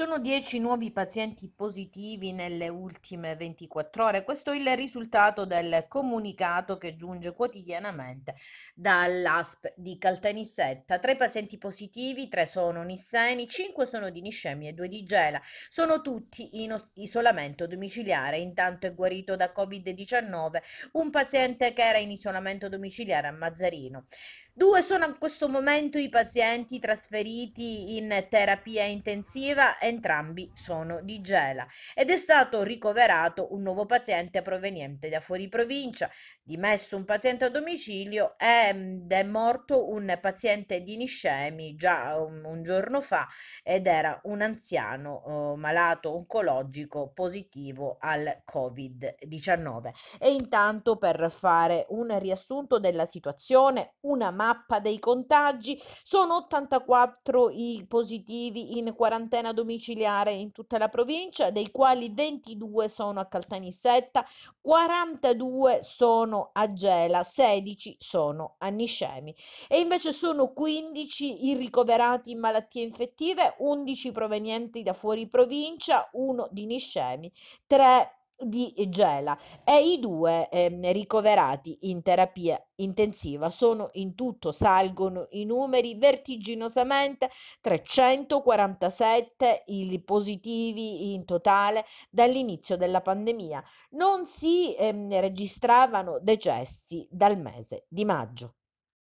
Sono 10 nuovi pazienti positivi nelle ultime 24 ore. Questo è il risultato del comunicato che giunge quotidianamente dall'ASP di Caltanissetta. Tre pazienti positivi, tre sono nisseni, cinque sono di niscemia e due di gela. Sono tutti in isolamento domiciliare. Intanto è guarito da Covid-19 un paziente che era in isolamento domiciliare a Mazzarino. Due sono a questo momento i pazienti trasferiti in terapia intensiva, entrambi sono di Gela ed è stato ricoverato un nuovo paziente proveniente da fuori provincia, dimesso un paziente a domicilio ed è morto un paziente di niscemi già um, un giorno fa ed era un anziano eh, malato oncologico positivo al Covid-19. E intanto per fare un riassunto della situazione, una mappa dei contagi, sono 84 i positivi in quarantena domiciliare in tutta la provincia, dei quali 22 sono a Caltanissetta, 42 sono a Gela, 16 sono a Niscemi e invece sono 15 i ricoverati in malattie infettive, 11 provenienti da fuori provincia, 1 di Niscemi, 3 di Gela e i due ehm, ricoverati in terapia intensiva sono in tutto salgono i numeri vertiginosamente 347 i positivi in totale dall'inizio della pandemia non si ehm, registravano decessi dal mese di maggio